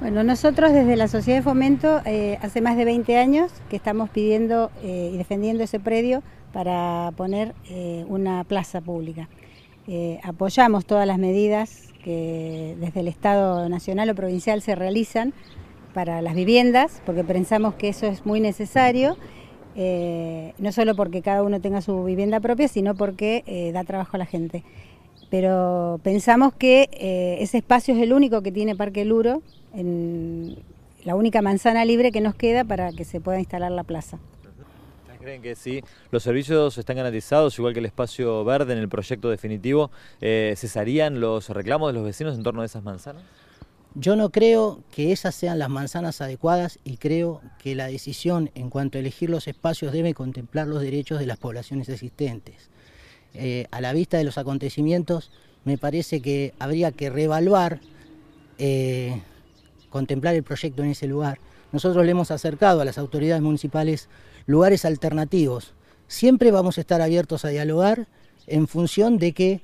Bueno, nosotros desde la Sociedad de Fomento eh, hace más de 20 años que estamos pidiendo eh, y defendiendo ese predio para poner eh, una plaza pública. apoyamos todas las medidas que desde el Estado Nacional o Provincial se realizan para las viviendas, porque pensamos que eso es muy necesario, no solo porque cada uno tenga su vivienda propia, sino porque da trabajo a la gente. Pero pensamos que ese espacio es el único que tiene Parque Luro, en la única manzana libre que nos queda para que se pueda instalar la plaza. ¿Creen que si ¿Los servicios están garantizados, igual que el espacio verde en el proyecto definitivo? Eh, ¿Cesarían los reclamos de los vecinos en torno a esas manzanas? Yo no creo que esas sean las manzanas adecuadas y creo que la decisión en cuanto a elegir los espacios debe contemplar los derechos de las poblaciones existentes. Eh, a la vista de los acontecimientos, me parece que habría que reevaluar eh, contemplar el proyecto en ese lugar. Nosotros le hemos acercado a las autoridades municipales lugares alternativos. Siempre vamos a estar abiertos a dialogar en función de que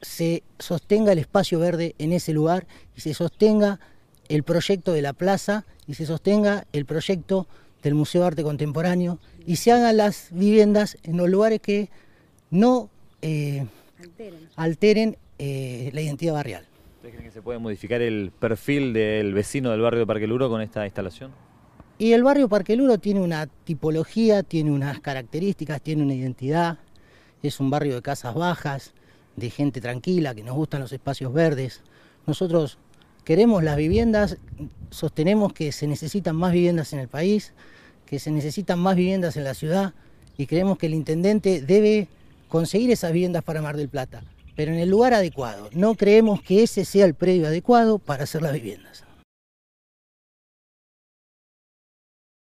se sostenga el espacio verde en ese lugar y se sostenga el proyecto de la plaza y se sostenga el proyecto del Museo de Arte Contemporáneo y se hagan las viviendas en los lugares que no eh, alteren, eh, la identidad barrial que se puede modificar el perfil del vecino del barrio Parque Luro con esta instalación? Y el barrio Parque Luro tiene una tipología, tiene unas características, tiene una identidad. Es un barrio de casas bajas, de gente tranquila, que nos gustan los espacios verdes. Nosotros queremos las viviendas, sostenemos que se necesitan más viviendas en el país, que se necesitan más viviendas en la ciudad y creemos que el intendente debe conseguir esas viviendas para Mar del Plata pero en el lugar adecuado. No creemos que ese sea el predio adecuado para hacer las viviendas.